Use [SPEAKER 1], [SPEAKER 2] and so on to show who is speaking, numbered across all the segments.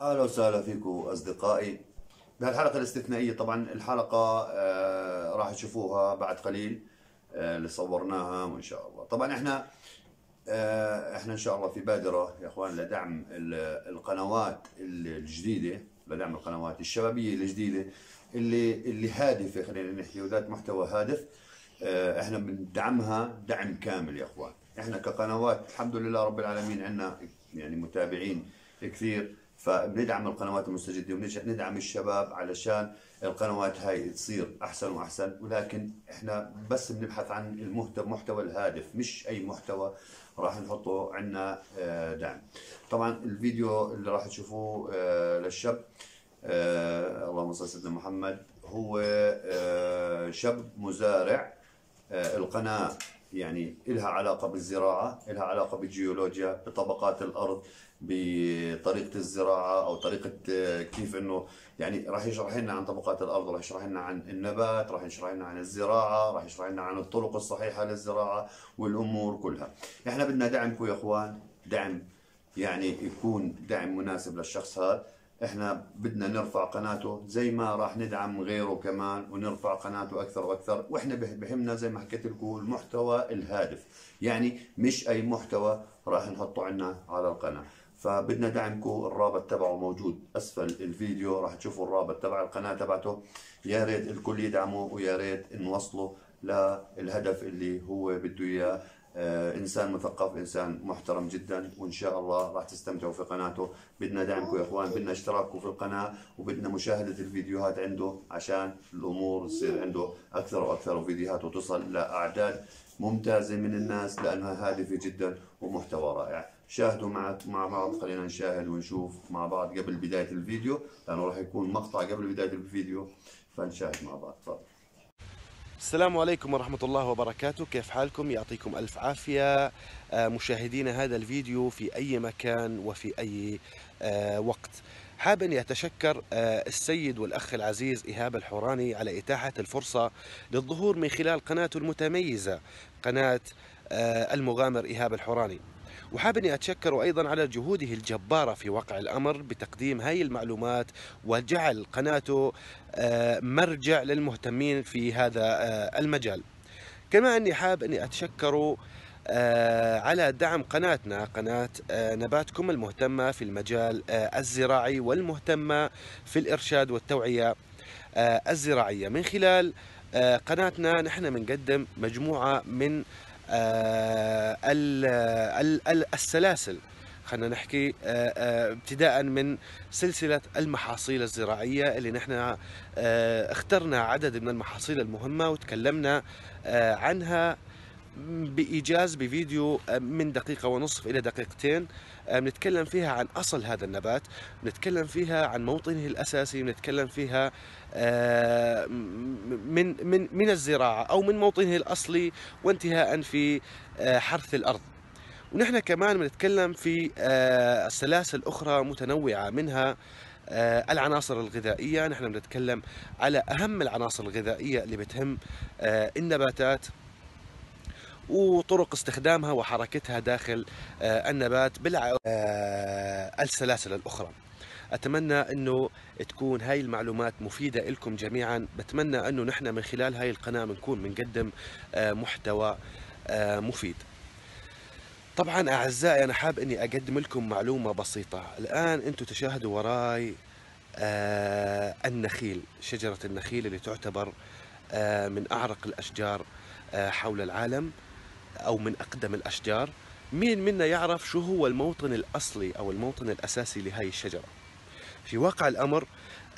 [SPEAKER 1] اهلا وسهلا فيكم اصدقائي بهالحلقه الاستثنائيه طبعا الحلقه آه راح تشوفوها بعد قليل آه اللي صورناها وان شاء الله طبعا احنا آه احنا ان شاء الله في بادره يا اخوان لدعم القنوات الجديده لدعم القنوات الشبابيه الجديده اللي اللي هادفه خلينا نحكي وذات محتوى هادف آه، احنا بندعمها دعم كامل يا اخوان احنا كقنوات الحمد لله رب العالمين عندنا يعني متابعين كثير فبندعم القنوات المستجده وبندعم الشباب علشان القنوات هاي تصير احسن واحسن ولكن احنا بس بنبحث عن المحتوى الهادف مش اي محتوى راح نحطه عندنا آه، دعم طبعا الفيديو اللي راح تشوفوه آه، للشاب آه، اللهم صل سيدنا محمد هو شاب مزارع القناه يعني إلها علاقة بالزراعة إلها علاقة بالجيولوجيا بطبقات الأرض بطريقة الزراعة أو طريقة آه، كيف أنه يعني راح يشرح لنا عن طبقات الأرض راح يشرح لنا عن النبات راح يشرح لنا عن الزراعة راح يشرح لنا عن الطرق الصحيحة للزراعة والأمور كلها إحنا بدنا دعمكم يا إخوان دعم يعني يكون دعم مناسب للشخص هذا احنا بدنا نرفع قناته زي ما راح ندعم غيره كمان ونرفع قناته اكثر واكثر واحنا بهمنا زي ما حكيت لكم المحتوى الهادف يعني مش اي محتوى راح نحطه عنا على القناه فبدنا دعمكم الرابط تبعه موجود اسفل الفيديو راح تشوفوا الرابط تبع القناه تبعته يا ريت الكل يدعمه ويا ريت نوصله للهدف اللي هو بده اياه آه، انسان مثقف انسان محترم جدا وان شاء الله راح تستمتعوا في قناته بدنا دعمكم يا اخوان بدنا اشتراككم في القناه وبدنا مشاهده الفيديوهات عنده عشان الامور تصير عنده اكثر واكثر فيديوهات وتصل لاعداد ممتازه من الناس لانها هادفه جدا ومحتوى رائع شاهدوا مع مع بعض خلينا نشاهد ونشوف مع بعض قبل بدايه الفيديو لانه راح يكون مقطع قبل بدايه الفيديو فنشاهد مع بعض تفضل
[SPEAKER 2] السلام عليكم ورحمة الله وبركاته كيف حالكم يعطيكم ألف عافية آه، مشاهدينا هذا الفيديو في أي مكان وفي أي آه، وقت حاب أن يتشكر آه، السيد والأخ العزيز إيهاب الحوراني على إتاحة الفرصة للظهور من خلال قناته المتميزة قناة المغامر إيهاب الحوراني وحاب أني أتشكره أيضا على جهوده الجبارة في واقع الأمر بتقديم هاي المعلومات وجعل قناته آه، مرجع للمهتمين في هذا آه، المجال كما أني حاب أني أتشكره آه، على دعم قناتنا قناة نباتكم المهتمة في المجال الزراعي والمهتمة في الإرشاد والتوعية الزراعية من خلال قناتنا نحن بنقدم مجموعة من آه، السلاسل خلينا نحكي آه، آه، ابتداء من سلسلة المحاصيل الزراعية اللي نحن اخترنا عدد من المحاصيل المهمة وتكلمنا عنها بايجاز بفيديو آه، من دقيقه ونصف الى دقيقتين آه، بنتكلم فيها عن اصل هذا النبات بنتكلم فيها عن موطنه الاساسي بنتكلم فيها آه، من من من الزراعه او من موطنه الاصلي وانتهاء في حرث الارض ونحن كمان بنتكلم في سلاسل اخرى متنوعه منها العناصر الغذائيه نحن بنتكلم على اهم العناصر الغذائيه اللي بتهم النباتات وطرق استخدامها وحركتها داخل آه، النبات بالسلاسل آه، الأخرى اتمنى انه تكون هاي المعلومات مفيده لكم جميعا بتمنى انه نحن من خلال هاي القناه بنكون بنقدم آه، محتوى مفيد طبعا اعزائي انا حاب اني اقدم لكم معلومه بسيطه الان انتم تشاهدوا وراي النخيل شجره النخيل اللي تعتبر من اعرق الاشجار حول العالم أو من أقدم الأشجار مين منا يعرف شو هو الموطن الأصلي أو الموطن الأساسي لهي الشجرة في واقع الأمر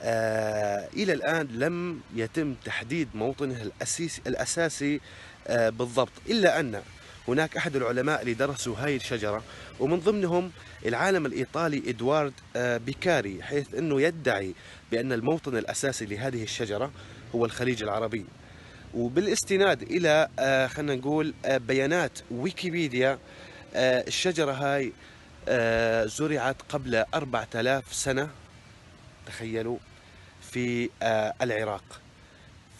[SPEAKER 2] آه إلى الآن لم يتم تحديد موطنه الأساسي, الأساسي آه بالضبط إلا أن هناك أحد العلماء اللي درسوا هاي الشجرة ومن ضمنهم العالم الإيطالي إدوارد آه بيكاري حيث أنه يدعي بأن الموطن الأساسي لهذه الشجرة هو الخليج العربي وبالاستناد الى آه، خلينا نقول آه، بيانات ويكيبيديا آه، الشجره هاي زرعت قبل 4000 سنه تخيلوا في العراق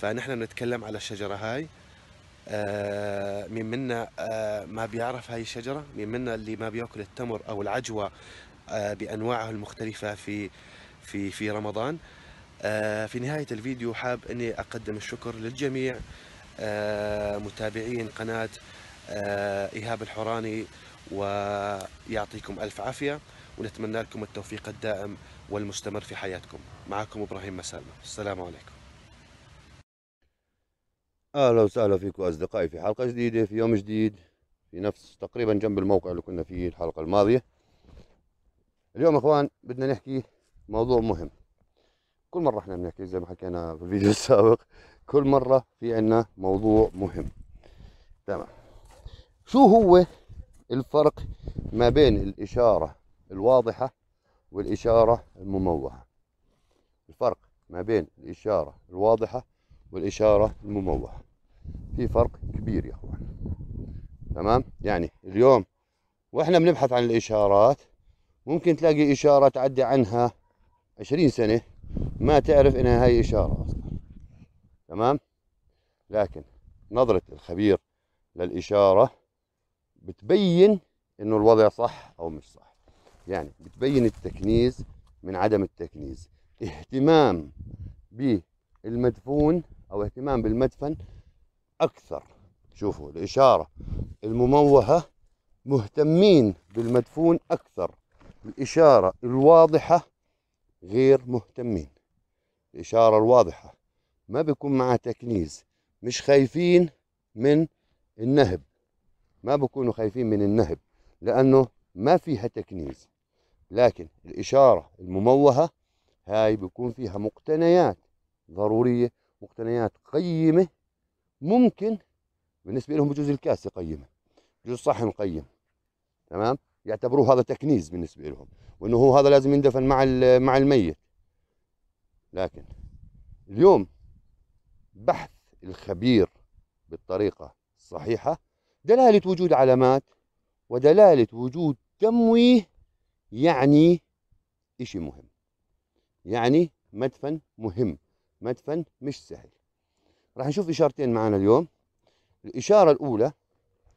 [SPEAKER 2] فنحن بنتكلم على الشجره هاي آه مين منا آه ما بيعرف هاي الشجرة مين منا اللي ما بياكل التمر أو العجوة آه بأنواعه المختلفة في في في رمضان آه، في نهاية الفيديو حاب أني أقدم الشكر للجميع آه، متابعين قناة آه، إيهاب الحوراني ويعطيكم ألف عافية ونتمنى لكم التوفيق الدائم والمستمر في حياتكم معكم إبراهيم مسالمة السلام عليكم
[SPEAKER 1] أهلا وسهلا فيكم أصدقائي في حلقة جديدة في يوم جديد في نفس تقريبا جنب الموقع اللي كنا فيه الحلقة الماضية اليوم إخوان بدنا نحكي موضوع مهم كل مرة احنا بنحكي زي ما حكينا في الفيديو السابق كل مرة في عنا موضوع مهم تمام شو هو الفرق ما بين الإشارة الواضحة والإشارة المموهة الفرق ما بين الإشارة الواضحة والإشارة المموهة في فرق كبير يا أخوان تمام يعني اليوم وإحنا بنبحث عن الإشارات ممكن تلاقي إشارة تعدي عنها 20 سنة ما تعرف انها هي اشاره اصلا تمام لكن نظره الخبير للاشاره بتبين انه الوضع صح او مش صح يعني بتبين التكنيز من عدم التكنيز اهتمام بالمدفون او اهتمام بالمدفن اكثر شوفوا الاشاره المموهه مهتمين بالمدفون اكثر الاشاره الواضحه غير مهتمين الإشارة الواضحة ما بيكون معاه تكنيز مش خايفين من النهب ما بكونوا خايفين من النهب لأنه ما فيها تكنيز لكن الإشارة المموهة هاي بيكون فيها مقتنيات ضرورية مقتنيات قيمة ممكن بالنسبة لهم بجوز الكاسة قيمة بجوز صحن قيم تمام يعتبروه هذا تكنيز بالنسبة لهم وانه هو هذا لازم يندفن مع مع الميت لكن اليوم بحث الخبير بالطريقة الصحيحة دلالة وجود علامات ودلالة وجود تمويه يعني إشي مهم يعني مدفن مهم مدفن مش سهل راح نشوف إشارتين معنا اليوم الإشارة الأولى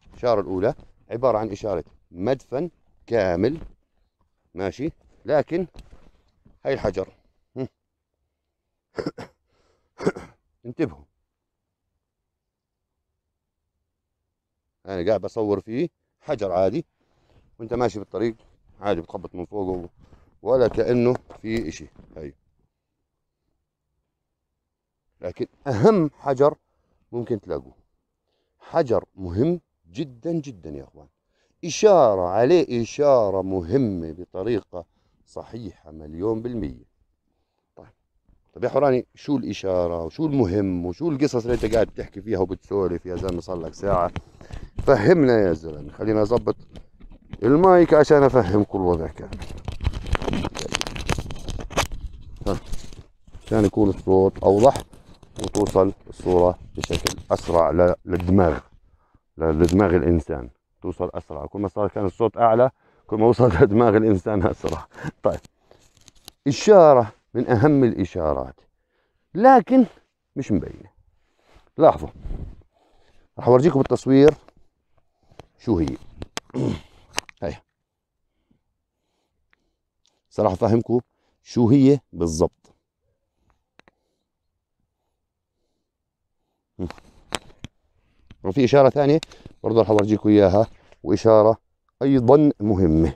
[SPEAKER 1] الإشارة الأولى عبارة عن إشارة مدفن كامل ماشي لكن هاي الحجر انتبهوا انا قاعد بصور فيه حجر عادي وانت ماشي بالطريق عادي بتخبط من فوقه ولا كانه في اشي هاي لكن اهم حجر ممكن تلاقوه حجر مهم جدا جدا يا اخوان اشاره عليه اشاره مهمه بطريقه صحيحه مليون بالميه طيب يا حوراني شو الاشاره وشو المهم وشو القصص اللي انت قاعد تحكي فيها وبتسولف يا زلمه صار لك ساعه فهمنا يا زلمه خلينا اظبط المايك عشان افهمكم الوضع كامل عشان يكون الصوت اوضح وتوصل الصوره بشكل اسرع للدماغ لدماغ الانسان توصل اسرع كل ما صار كان الصوت اعلى كل ما وصل لدماغ الانسان اسرع طيب اشاره من أهم الإشارات لكن مش مبينة لاحظوا راح أورجيكم بالتصوير شو هي هاي صراحة أفهمكم شو هي بالضبط وفي إشارة ثانية برضه راح أورجيكم إياها وإشارة أيضا مهمة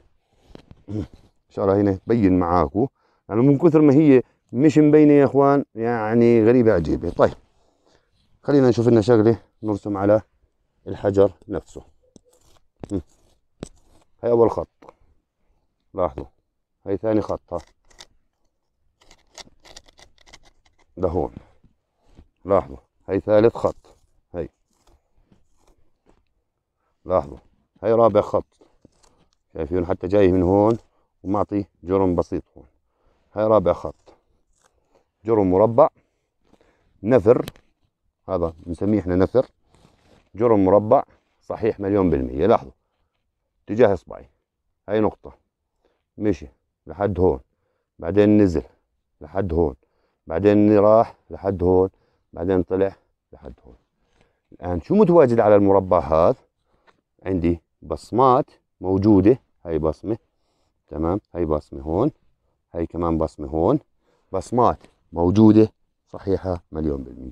[SPEAKER 1] إشارة هنا تبين معاكم يعني من كثر ما هي مش مبينه يا اخوان يعني غريبه عجيبه طيب خلينا نشوف لنا شغله نرسم على الحجر نفسه هاي اول خط لاحظوا هاي ثاني خط ها لهون لاحظوا هاي ثالث خط هاي لاحظوا هاي رابع خط شايفين حتى جاي من هون ومعطي جرم بسيط هون هاي رابع خط جرم مربع نفر هذا بنسميه احنا نفر جرم مربع صحيح مليون بالمية لاحظوا اتجاه اصبعي هاي نقطة مشي لحد هون بعدين نزل لحد هون بعدين راح لحد هون بعدين طلع لحد هون الآن شو متواجد على المربع هذا عندي بصمات موجودة هاي بصمة تمام هاي بصمة هون هاي كمان بصمة هون بصمات موجودة صحيحة مليون بالمية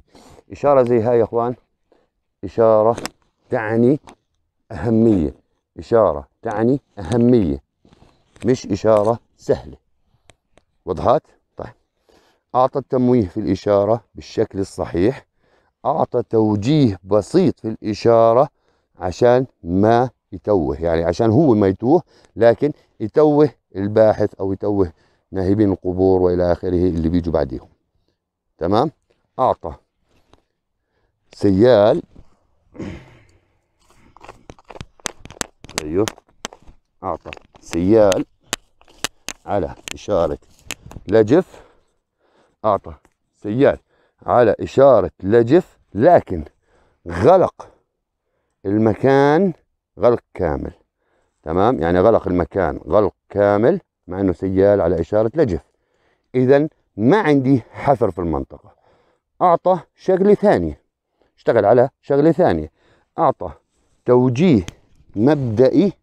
[SPEAKER 1] إشارة زي هاي يا أخوان إشارة تعني أهمية إشارة تعني أهمية مش إشارة سهلة وضحت؟ طيب أعطى التمويه في الإشارة بالشكل الصحيح أعطى توجيه بسيط في الإشارة عشان ما يتوه يعني عشان هو ما يتوه لكن يتوه الباحث أو يتوه ناهبين القبور والى اخره اللي بيجوا بعديهم تمام اعطى سيال ايوه اعطى سيال على اشاره لجف اعطى سيال على اشاره لجف لكن غلق المكان غلق كامل تمام يعني غلق المكان غلق كامل مع انه سيال على اشاره لجف اذا ما عندي حفر في المنطقه اعطى شغله ثانيه اشتغل على شغله ثانيه اعطى توجيه مبدئي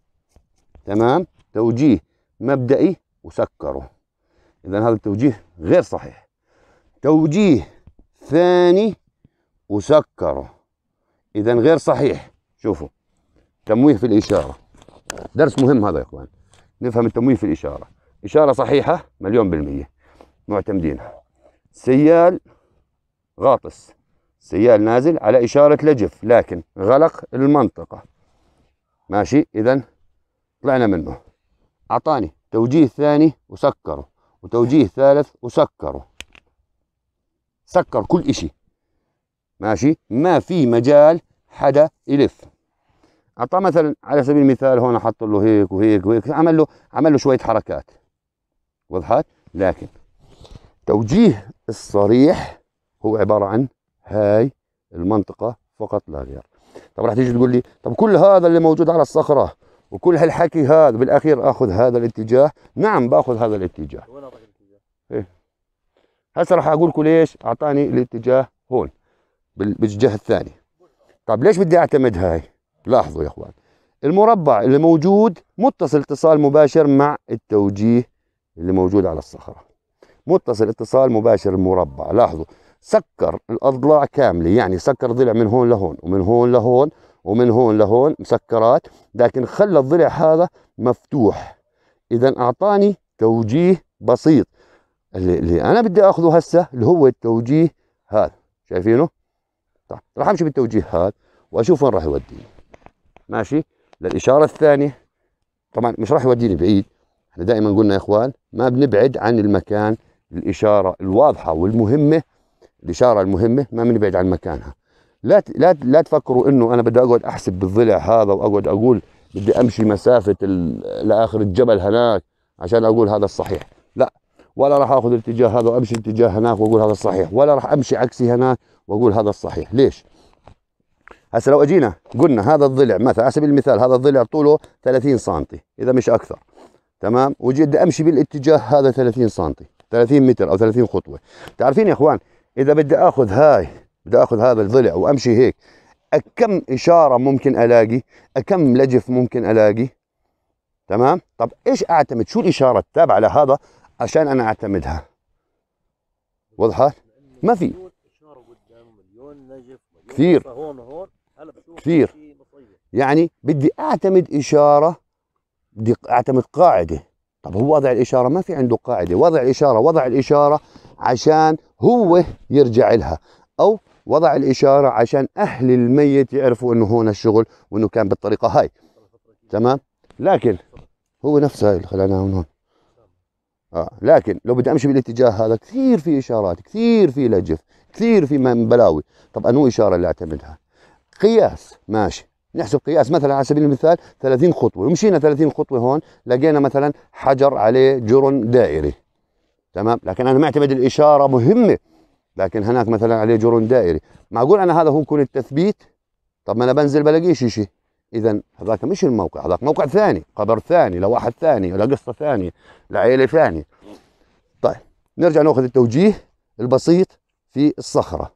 [SPEAKER 1] تمام توجيه مبدئي وسكره اذا هذا التوجيه غير صحيح توجيه ثاني وسكره اذا غير صحيح شوفوا تمويه في الاشاره درس مهم هذا يا اخوان نفهم التمويه في الاشاره إشارة صحيحة مليون بالمية معتمدينها سيال غاطس سيال نازل على إشارة لجف لكن غلق المنطقة ماشي إذا طلعنا منه أعطاني توجيه ثاني وسكره وتوجيه ثالث وسكره سكر كل إشي ماشي ما في مجال حدا يلف أعطاه مثلا على سبيل المثال هون حط له هيك وهيك وهيك عمل له عمل له شوية حركات وضحت لكن توجيه الصريح هو عباره عن هاي المنطقه فقط لا غير طب راح تيجي تقول لي طب كل هذا اللي موجود على الصخره وكل هالحكي هذا بالاخير اخذ هذا الاتجاه نعم باخذ هذا الاتجاه وين الاتجاه إيه. هسه راح اقول لكم ليش اعطاني الاتجاه هون بالجهه الثاني طب ليش بدي اعتمد هاي لاحظوا يا اخوان المربع اللي موجود متصل اتصال مباشر مع التوجيه اللي موجود على الصخرة متصل اتصال مباشر مربع لاحظوا سكر الأضلاع كاملة يعني سكر ضلع من هون لهون ومن هون لهون ومن هون لهون مسكرات لكن خلى الضلع هذا مفتوح إذا أعطاني توجيه بسيط اللي, اللي أنا بدي أخذه هسه اللي هو التوجيه هذا شايفينه؟ طيب راح أمشي بالتوجيه هذا وأشوف وين راح يوديني ماشي للإشارة الثانية طبعا مش راح يوديني بعيد احنا دائما قلنا يا اخوان ما بنبعد عن المكان الاشاره الواضحه والمهمه الاشاره المهمه ما بنبعد عن مكانها لا لا لا تفكروا انه انا بدي اقعد احسب بالضلع هذا واقعد اقول بدي امشي مسافه لاخر الجبل هناك عشان اقول هذا الصحيح لا ولا راح اخذ الاتجاه هذا وامشي اتجاه هناك واقول هذا الصحيح ولا راح امشي عكسي هناك واقول هذا الصحيح ليش هسه لو اجينا قلنا هذا الضلع مثلا على سبيل المثال هذا الضلع طوله 30 سم اذا مش اكثر تمام وجد امشي بالاتجاه هذا 30 سم 30 متر او 30 خطوه تعرفين يا اخوان اذا بدي اخذ هاي بدي اخذ هذا الضلع وامشي هيك كم اشاره ممكن الاقي كم لجف ممكن الاقي تمام طب ايش اعتمد شو الاشاره التابعه لهذا عشان انا اعتمدها وضحت ما في كثير كثير يعني بدي اعتمد اشاره بدي اعتمد قاعده طب هو وضع الاشاره ما في عنده قاعده وضع الاشاره وضع الاشاره عشان هو يرجع لها او وضع الاشاره عشان اهل الميت يعرفوا انه هون الشغل وانه كان بالطريقه هاي تمام لكن هو نفسه هاي اللي خلعناها من هون آه. لكن لو بدي امشي بالاتجاه هذا كثير في اشارات كثير في لجف كثير في بلاوي طب انو اشاره اللي اعتمدها قياس ماشي نحسب قياس مثلا على سبيل المثال 30 خطوه ومشينا 30 خطوه هون لقينا مثلا حجر عليه جرن دائري تمام لكن انا معتمد الاشاره مهمه لكن هناك مثلا عليه جرن دائري معقول انا هذا هو كل التثبيت طب ما انا بنزل بلاقيش شيء اذا هذاك مش الموقع هذاك موقع ثاني قبر ثاني لواحد ثاني لقصه ثانيه لعيله ثانيه طيب نرجع ناخذ التوجيه البسيط في الصخره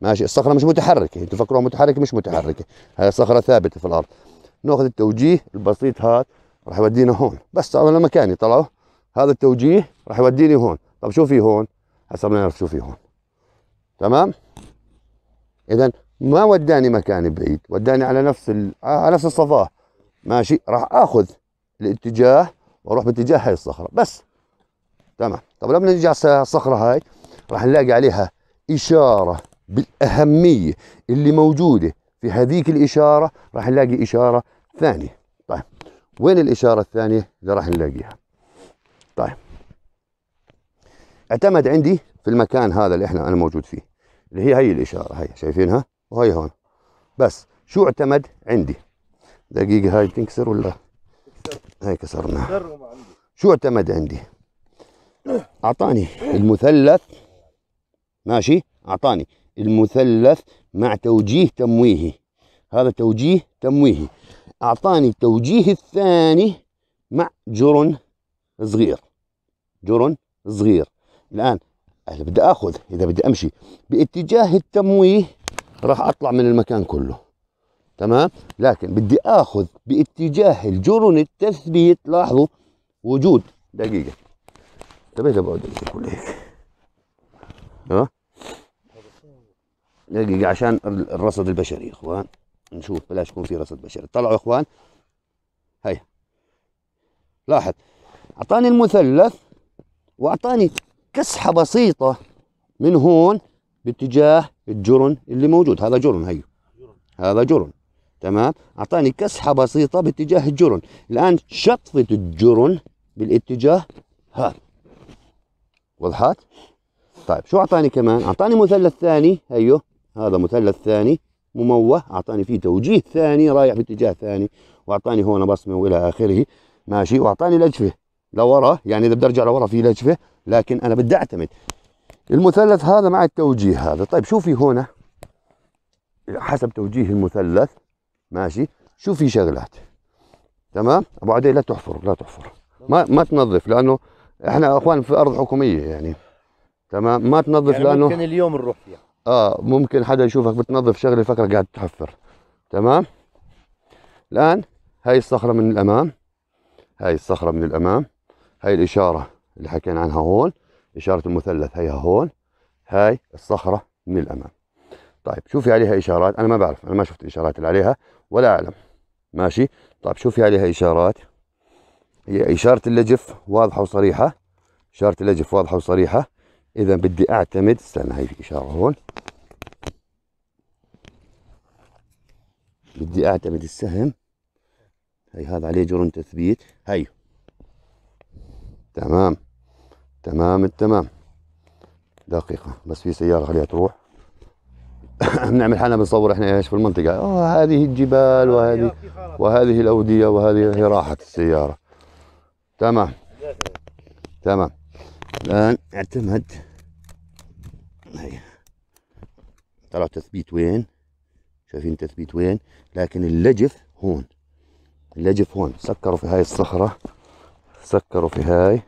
[SPEAKER 1] ماشي الصخره مش متحركه انتوا فكروها متحركه مش متحركه هاي صخره ثابته في الارض ناخذ التوجيه البسيط هذا راح يودينا هون بس على مكاني طلعوا هذا التوجيه راح يوديني هون طب شو في هون هسه بدنا نعرف شو في هون تمام اذا ما وداني مكان بعيد وداني على نفس على نفس الصفاه ماشي راح اخذ الاتجاه واروح باتجاه هاي الصخره بس تمام طب لما نجي على الصخره هاي راح نلاقي عليها اشاره بالأهمية اللي موجودة في هذيك الإشارة راح نلاقي إشارة ثانية طيب وين الإشارة الثانية اللي راح نلاقيها طيب اعتمد عندي في المكان هذا اللي احنا أنا موجود فيه اللي هي هي الإشارة هي شايفينها وهي هون بس شو اعتمد عندي دقيقة هاي بتنكسر ولا هاي كسرناها شو اعتمد عندي أعطاني المثلث ماشي أعطاني المثلث مع توجيه تمويهي هذا توجيه تمويهي أعطاني التوجيه الثاني مع جرن صغير جرن صغير الآن أنا بدي أخذ إذا بدي أمشي باتجاه التمويه راح أطلع من المكان كله تمام لكن بدي أخذ باتجاه الجرن التثبيت لاحظوا وجود دقيقة انتبهت بقعد كل هيك ها عشان الرصد البشري يا اخوان نشوف بلاش يكون في رصد بشري طلعوا يا اخوان هي لاحظ اعطاني المثلث واعطاني كسحه بسيطه من هون باتجاه الجرن اللي موجود هذا جرن هيو هذا جرن تمام اعطاني كسحه بسيطه باتجاه الجرن الان شطفت الجرن بالاتجاه هذا وضحت طيب شو اعطاني كمان اعطاني مثلث ثاني هيو هذا مثلث ثاني مموه اعطاني فيه توجيه ثاني رايح باتجاه ثاني واعطاني هون بصمه والى اخره ماشي واعطاني لجفه لورا يعني اذا بدي ارجع لورا في لجفه لكن انا بدي اعتمد المثلث هذا مع التوجيه هذا طيب شو في هون حسب توجيه المثلث ماشي شو في شغلات تمام ابو عدي لا تحفر لا تحفر ما ما تنظف لانه احنا اخوان في ارض حكوميه يعني تمام ما تنظف يعني لانه ممكن اليوم نروح فيها اه ممكن حدا يشوفك بتنظف شغله فكره قاعد تحفر تمام الان هاي الصخره من الامام هاي الصخره من الامام هاي الاشاره اللي حكينا عنها هون اشاره المثلث هيها هون هاي الصخره من الامام طيب شوفي عليها اشارات انا ما بعرف انا ما شفت الاشارات اللي عليها ولا اعلم ماشي طيب شوفي عليها اشارات هي اشاره اللجف واضحه وصريحه اشاره اللجف واضحه وصريحه اذا بدي اعتمد استنى هي في اشاره هون بدي اعتمد السهم هي هذا عليه جرن تثبيت هي تمام تمام التمام دقيقة بس في سيارة خليها تروح بنعمل حالنا بنصور احنا ايش في المنطقة اه هذه الجبال وهذه وهذه الأودية وهذه هي راحت السيارة تمام تمام الآن اعتمد هي طلع تثبيت وين شايفين تثبيت وين لكن اللجف هون اللجف هون سكروا في هاي الصخرة سكروا في هاي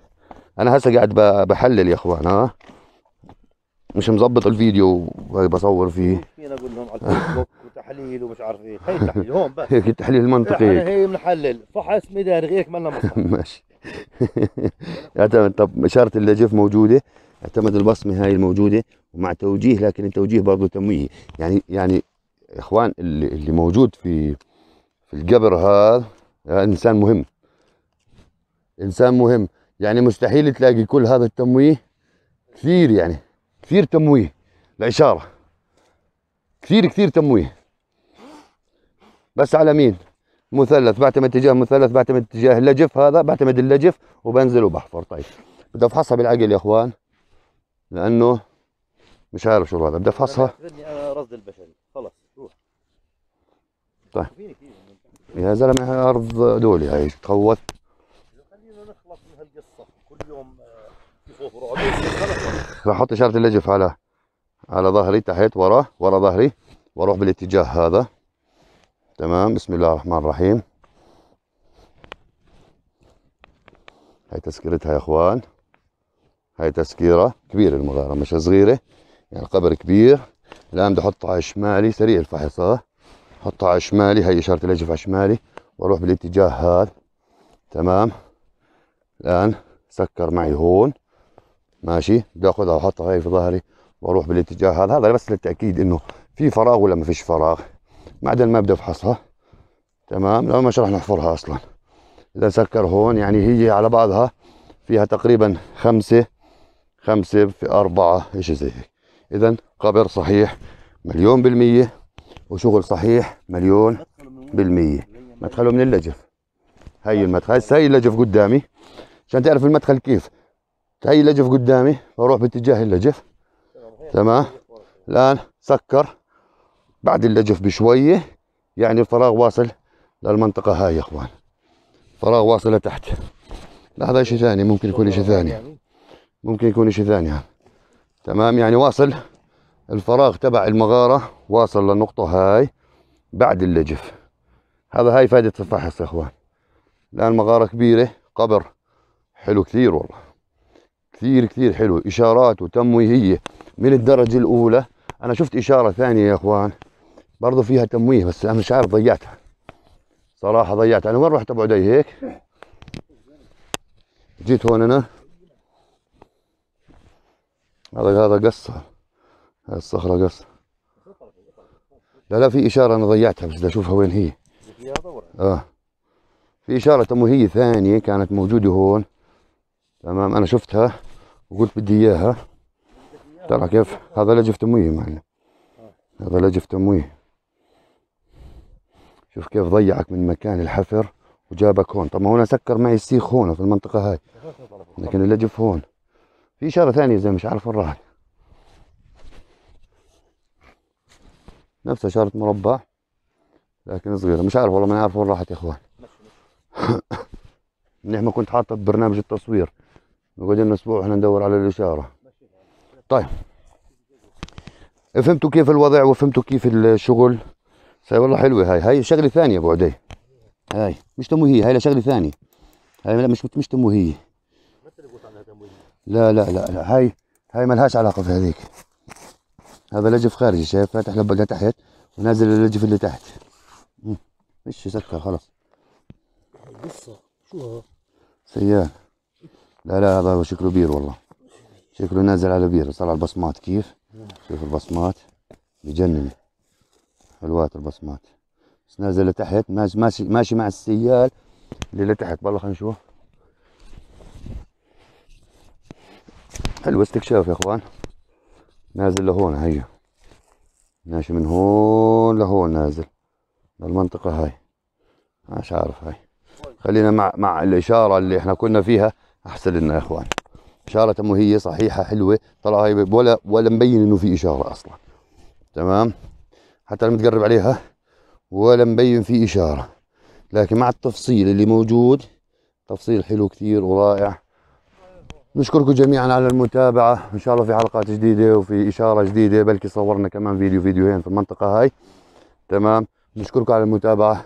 [SPEAKER 1] انا هسه قاعد بحلل يا اخوان ها مش مظبط الفيديو بصور فيه فينا اقول لهم على الفيسبوك وتحليل ومش عارف ايه هي تحليل هون بس هيك التحليل المنطقي احنا هي بنحلل فحص مداري غيرك مالنا ماشي اعتمد طب اشاره اللجف موجوده اعتمد البصمه هاي الموجوده ومع توجيه لكن التوجيه برضه تمويهي يعني يعني يا اخوان اللي, اللي موجود في في القبر هذا آه، انسان مهم انسان مهم يعني مستحيل تلاقي كل هذا التمويه كثير يعني كثير تمويه لاشاره كثير كثير تمويه بس على مين مثلث بعتمد اتجاه مثلث بعتمد اتجاه اللجف هذا بعتمد اللجف وبنزل وبحفر طيب بدي افحصها بالعقل يا اخوان لانه مش عارف شو الوضع بدي افحصها انا رصد البشري خلص روح طيب يا زلمه ارض دولي هاي تخوت خلينا نخلص من هالقصه كل يوم آه، راح احط اشاره اللجف على على ظهري تحت ورا ورا ظهري واروح بالاتجاه هذا تمام بسم الله الرحمن الرحيم هاي تسكيرتها يا اخوان هاي تسكيره كبيره المغاره مش صغيره يعني قبر كبير الان بدي احطه على شمالي سريع الفحص ها احطه على شمالي هي اشاره الاجف على شمالي واروح بالاتجاه هذا تمام الان سكر معي هون ماشي بدي اخذها واحطها هي في ظهري واروح بالاتجاه هذا هذا بس للتاكيد انه في فراغ ولا ما فيش فراغ معدن ما بدي افحصها تمام لو مش شرح نحفرها اصلا اذا سكر هون يعني هي على بعضها فيها تقريبا خمسة خمسة في أربعة إيش زي هيك اذا قبر صحيح مليون بالمية وشغل صحيح مليون بالمية مدخله من اللجف هاي المدخل هسه اللجف قدامي عشان تعرف المدخل كيف هاي اللجف قدامي بروح باتجاه اللجف تمام الان سكر بعد اللجف بشويه يعني الفراغ واصل للمنطقه هاي يا اخوان فراغ واصل لتحت لا هذا شيء ثاني ممكن يكون شيء ثاني ممكن يكون شيء ثاني هذا تمام يعني واصل الفراغ تبع المغارة واصل للنقطة هاي بعد اللجف هذا هاي فائدة الفحص يا اخوان الآن مغارة كبيرة قبر حلو كثير والله كثير كثير حلو إشارات وتمويهية من الدرجة الأولى أنا شفت إشارة ثانية يا اخوان برضه فيها تمويه بس أنا مش عارف ضيعتها صراحة ضيعتها أنا وين رحت أبو عدي هيك؟ جيت هون أنا هذا هذا قصه الصخره قصه لا لا في اشاره انا ضيعتها بس بدي اشوفها وين هي اه في اشاره تمويهيه ثانيه كانت موجوده هون تمام انا شفتها وقلت بدي اياها ترى كيف هذا لجف تمويه معلم هذا لجف تمويه شوف كيف ضيعك من مكان الحفر وجابك هون طب ما هنا سكر معي السيخ هون في المنطقه هاي لكن اللجف هون في إشارة ثانية زي مش عارف وين راحت نفس إشارة مربع لكن صغيرة مش عارف والله ما عارف وين راحت يا إخوان نحن ما كنت حاطط ببرنامج التصوير نقعد لنا أسبوع إحنا ندور على الإشارة طيب فهمتوا كيف الوضع وفهمتوا كيف الشغل هاي والله حلوة هاي هاي شغلة ثانية أبو عدي هاي مش تموهية هاي شغلة ثانية هاي لا مش مش تموهية لا لا لا لا هاي هاي ما لهاش علاقه في هذيك هذا لجف خارجي شايف فاتح لبقه تحت ونازل اللجف اللي تحت مش يسكر خلاص قصه شو هذا سيال لا لا هذا شكله بير والله شكله نازل على بير طلع البصمات كيف شوف البصمات بجنن حلوات البصمات بس نازل لتحت ماشي ماشي مع السيال اللي لتحت بالله خلينا نشوف حلو استكشاف يا اخوان نازل لهون هيا ماشي من هون لهون نازل للمنطقة هاي مش عارف هاي خلينا مع مع الإشارة اللي احنا كنا فيها أحسن لنا يا إخوان إشارة هي صحيحة حلوة طلع هاي ولا ولا مبين إنه في إشارة أصلا تمام حتى لما تقرب عليها ولا مبين في إشارة لكن مع التفصيل اللي موجود تفصيل حلو كثير ورائع نشكركم جميعا على المتابعه ان شاء الله في حلقات جديده وفي اشاره جديده بلكي صورنا كمان فيديو فيديوهين في المنطقه هاي تمام نشكركم على المتابعه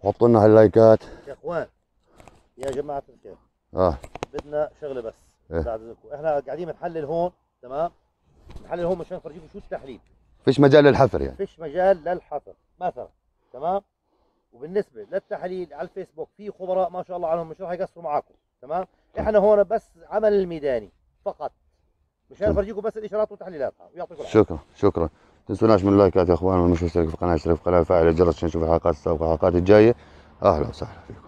[SPEAKER 1] وحطوا لنا هاللايكات يا اخوان يا جماعه الخير اه بدنا شغله بس إيه؟ احنا قاعدين بنحلل هون تمام بنحلل هون مشان نفرجيكم شو التحليل فيش مجال للحفر يعني فيش مجال للحفر مثلا تمام وبالنسبه للتحليل على الفيسبوك في خبراء ما شاء الله عليهم مش راح يقصروا معاكم تمام احنا هون بس عمل الميداني فقط مشان افرجيكم بس الاشارات وتحليلاتها ويعطيكم العافيه شكرا شكرا تنسوناش من اللايكات يا اخوان ومش مشترك في القناه اشترك في القناه فعل الجرس عشان نشوف الحلقات السابقه والحلقات الجايه اهلا وسهلا فيكم